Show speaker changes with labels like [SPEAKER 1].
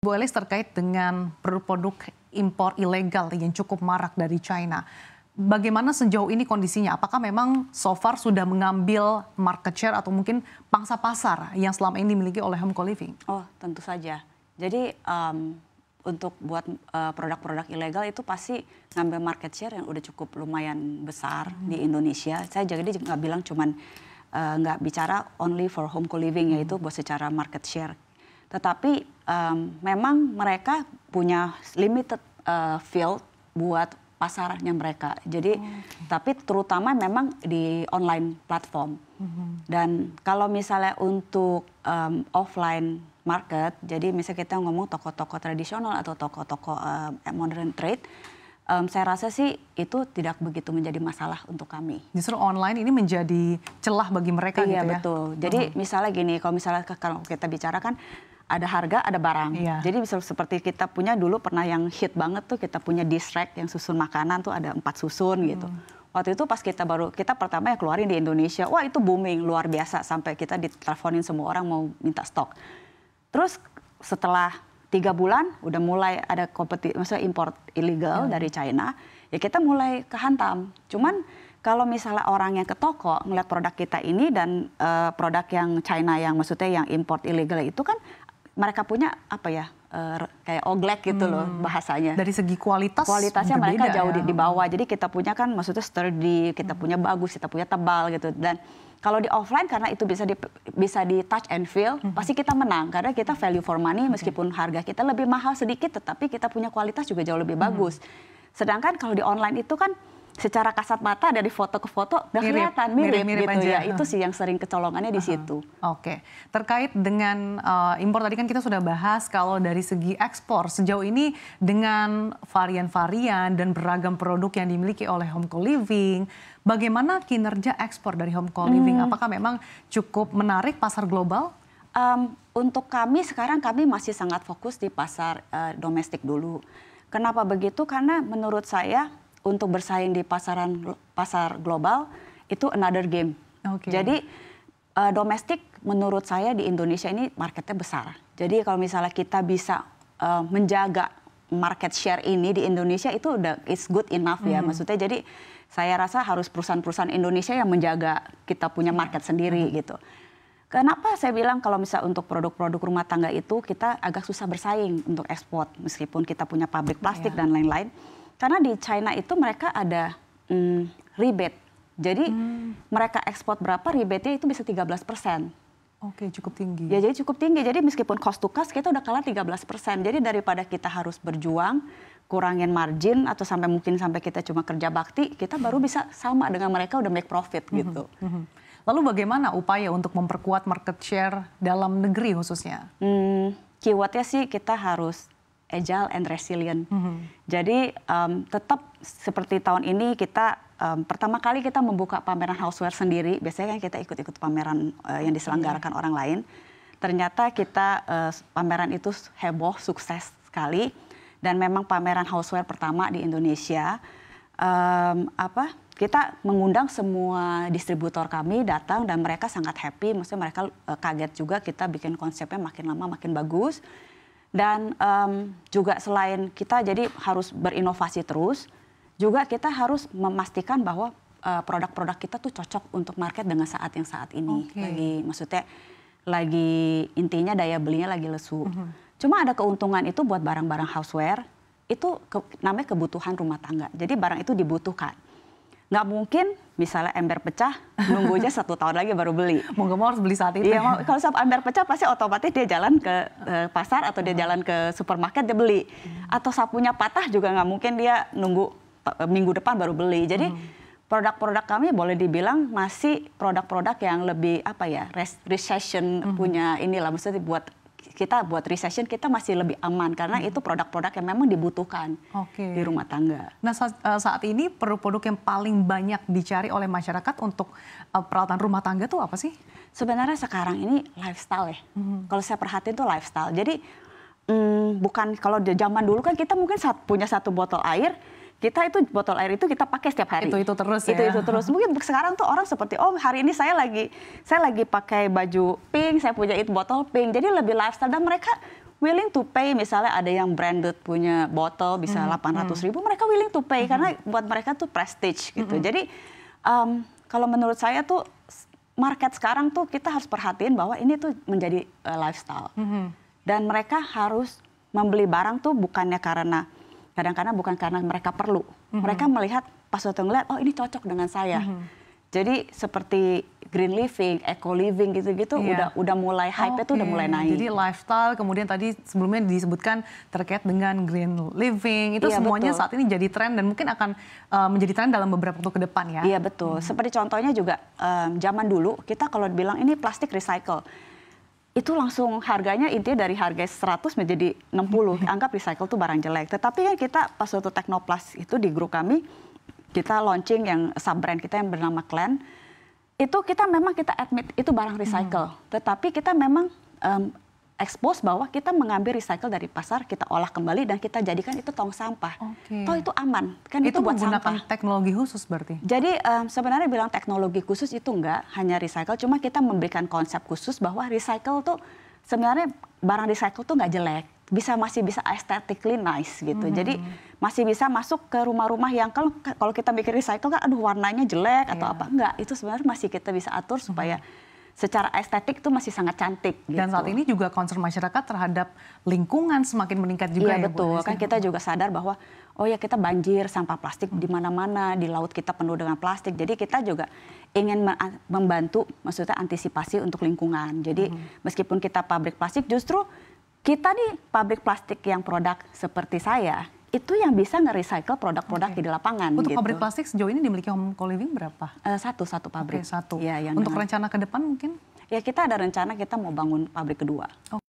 [SPEAKER 1] Bu Elis terkait dengan produk-produk impor ilegal yang cukup marak dari China. Bagaimana sejauh ini kondisinya? Apakah memang so far sudah mengambil market share atau mungkin pangsa pasar yang selama ini dimiliki oleh Home Living? Oh,
[SPEAKER 2] tentu saja. Jadi um, untuk buat eh, produk-produk uh, ilegal itu pasti ngambil market share yang udah cukup lumayan besar hmm. di Indonesia. Saya jadi nggak bilang cuman eh, nggak uh, bicara only for home co-living hmm. yaitu buat secara market share tetapi um, memang mereka punya limited uh, field buat pasarnya mereka. Jadi oh, okay. tapi terutama memang di online platform. Mm -hmm. Dan kalau misalnya untuk um, offline market, jadi misalnya kita ngomong toko-toko tradisional atau toko-toko um, modern trade, um, saya rasa sih itu tidak begitu menjadi masalah untuk kami.
[SPEAKER 1] Justru online ini menjadi celah bagi mereka iya, gitu ya? Iya betul. Jadi -huh. Mm-hmm.
[SPEAKER 2] misalnya gini, kalau misalnya kalau kita bicara kan ada harga, ada barang. Iya. Jadi seperti kita punya dulu pernah yang hit banget tuh kita punya distract yang susun makanan tuh ada empat susun hmm. gitu. Waktu itu pas kita baru kita pertama yang keluarin di Indonesia, wah itu booming luar biasa sampai kita diteleponin semua orang mau minta stok. Terus setelah tiga bulan udah mulai ada kompetisi, maksudnya import ilegal hmm. dari China, ya kita mulai kehantam. Cuman kalau misalnya orang yang ke toko ngeliat produk kita ini dan uh, produk yang China yang maksudnya yang import ilegal itu kan mereka punya apa ya eh, kayak oglek gitu loh hmm. bahasanya. Dari segi kualitas kualitasnya mereka jauh ya. di, bawah. Jadi kita punya kan maksudnya sturdy, kita hmm. punya bagus, kita punya tebal gitu dan kalau di offline karena itu bisa di bisa di touch and feel, hmm. pasti kita menang karena kita hmm. value for money meskipun okay. harga kita lebih mahal sedikit tetapi kita punya kualitas juga jauh lebih hmm. bagus. Sedangkan kalau di online itu kan secara kasat mata dari foto ke foto udah mirip, kelihatan mirip, mirip, mirip gitu aja. ya. Itu sih
[SPEAKER 1] yang sering kecolongannya di uh -huh. situ. Oke. Okay. Terkait dengan uh, impor tadi kan kita sudah bahas kalau dari segi ekspor sejauh ini dengan varian-varian dan beragam produk yang dimiliki oleh home co-living, bagaimana kinerja ekspor dari home co-living? Hmm. Apakah memang cukup menarik pasar global? Um, untuk kami sekarang kami masih sangat fokus di
[SPEAKER 2] pasar uh, domestik dulu. Kenapa begitu? Karena menurut saya untuk bersaing di pasaran pasar global itu another game. Okay. Jadi uh, domestik menurut saya di Indonesia ini marketnya besar. Jadi kalau misalnya kita bisa uh, menjaga market share ini di Indonesia itu udah is good enough ya. Mm. Maksudnya jadi saya rasa harus perusahaan-perusahaan Indonesia yang menjaga kita punya market sendiri mm. gitu. Kenapa saya bilang kalau misalnya untuk produk-produk rumah tangga itu kita agak susah bersaing untuk ekspor meskipun kita punya pabrik plastik yeah. dan lain-lain. Karena di China itu mereka ada mm, rebate. Jadi hmm. mereka ekspor berapa rebate-nya itu bisa 13 persen. Oke, cukup tinggi. Ya, jadi cukup tinggi. Jadi meskipun cost to cost kita udah kalah 13 persen. Jadi daripada kita harus berjuang, kurangin margin atau sampai mungkin sampai kita cuma kerja
[SPEAKER 1] bakti, kita baru hmm. bisa sama dengan mereka udah make profit hmm, gitu. Mm -hmm. Lalu bagaimana upaya untuk memperkuat market share dalam negeri khususnya? Hmm, keywordnya sih kita
[SPEAKER 2] harus agile and resilient. Mm -hmm. Jadi um, tetap seperti tahun ini kita um, pertama kali kita membuka pameran houseware sendiri. Biasanya kan kita ikut-ikut pameran uh, yang diselenggarakan yeah. orang lain. Ternyata kita uh, pameran itu heboh, sukses sekali dan memang pameran houseware pertama di Indonesia. Um, apa kita mengundang semua distributor kami datang dan mereka sangat happy, maksudnya mereka uh, kaget juga kita bikin konsepnya makin lama makin bagus dan um, juga selain kita jadi harus berinovasi terus, juga kita harus memastikan bahwa eh, produk-produk uh, kita tuh cocok untuk market dengan saat yang saat ini. Okay. Lagi maksudnya lagi intinya daya belinya lagi lesu. uh mhm. -huh. Cuma ada keuntungan itu buat barang-barang houseware itu ke, namanya kebutuhan rumah tangga. Jadi barang itu dibutuhkan nggak mungkin misalnya ember pecah nunggunya satu tahun lagi baru beli mau
[SPEAKER 1] nggak mau harus beli saat itu iya mau kalau
[SPEAKER 2] sampai ember pecah pasti otomatis dia jalan ke uh, pasar atau dia jalan ke supermarket dia beli hmm. atau sapunya patah juga nggak mungkin dia nunggu eh, minggu depan baru beli jadi hmm. Produk-produk kami boleh dibilang masih produk-produk yang lebih apa ya recession -hmm. punya inilah maksudnya buat kita buat recession kita masih lebih aman karena hmm. itu produk-produk yang memang dibutuhkan
[SPEAKER 1] okay. di rumah tangga. Nah saat, eh, saat ini produk-produk yang paling banyak dicari oleh masyarakat untuk uh, peralatan rumah tangga tuh apa sih? Sebenarnya sekarang ini
[SPEAKER 2] lifestyle ya. Hmm. Kalau saya perhatiin tuh lifestyle. Jadi hmm, bukan kalau zaman dulu kan kita mungkin saat punya satu botol air kita itu botol air itu kita pakai setiap hari. Itu itu terus itu, ya. Itu terus. Mungkin sekarang tuh orang seperti oh hari ini saya lagi saya lagi pakai baju pink, saya punya itu botol pink. Jadi lebih lifestyle dan mereka willing to pay misalnya ada yang branded punya botol bisa 800 mm -hmm. 800 ribu mereka willing to pay mm -hmm. karena buat mereka tuh prestige gitu. Mm -hmm. Jadi um, kalau menurut saya tuh market sekarang tuh kita harus perhatiin bahwa ini tuh menjadi uh, lifestyle. Mm -hmm. Dan mereka harus membeli barang tuh bukannya karena Kadang-kadang bukan karena mereka perlu. Mm-hmm. Mereka melihat pas waktu ngeliat, oh ini cocok dengan saya. Mm-hmm. Jadi seperti green living, eco living gitu-gitu yeah. udah udah mulai hype-nya okay. tuh udah mulai naik. Jadi
[SPEAKER 1] lifestyle kemudian tadi sebelumnya disebutkan terkait dengan green living itu yeah, semuanya betul. saat ini jadi tren dan mungkin akan uh, menjadi tren dalam beberapa waktu ke depan ya. Iya betul. Hmm. Seperti contohnya juga um, zaman dulu kita kalau bilang
[SPEAKER 2] ini plastik recycle itu langsung harganya intinya dari harga 100 menjadi 60. Mm-hmm. Anggap recycle itu barang jelek. Tetapi kan kita pas waktu Teknoplas itu di grup kami kita launching yang sub brand kita yang bernama Clan. Itu kita memang kita admit itu barang recycle. Hmm. Tetapi kita memang um, expose bahwa kita mengambil recycle dari pasar, kita olah kembali dan kita jadikan itu tong sampah. Okay. Toh itu aman, kan itu, itu buat menggunakan teknologi khusus berarti? Jadi um, sebenarnya bilang teknologi khusus itu enggak, hanya recycle. Cuma kita memberikan konsep khusus bahwa recycle tuh sebenarnya barang recycle tuh enggak jelek bisa masih bisa aesthetically nice gitu. Hmm. Jadi masih bisa masuk ke rumah-rumah yang kalau kalau kita mikir recycle kan aduh warnanya jelek yeah. atau iya. apa enggak. Itu sebenarnya masih kita bisa atur hmm. supaya hmm
[SPEAKER 1] secara estetik itu masih sangat cantik. Dan gitu. saat ini juga concern masyarakat terhadap lingkungan semakin meningkat juga. Iya ya, ya betul, kan kita juga sadar bahwa oh ya kita banjir sampah plastik di hmm. mana-mana,
[SPEAKER 2] di laut kita penuh dengan plastik. Jadi kita juga ingin membantu, maksudnya antisipasi untuk lingkungan. Jadi hmm. meskipun kita pabrik plastik, justru kita nih pabrik plastik yang produk seperti saya itu yang bisa nge-recycle produk-produk okay. di lapangan. Untuk gitu. pabrik
[SPEAKER 1] plastik sejauh ini dimiliki home co-living berapa? Uh, satu, satu pabrik. Okay, satu. Ya, yang Untuk dengan... rencana ke depan mungkin? Ya kita ada rencana kita mau bangun pabrik kedua. Okay. Oh.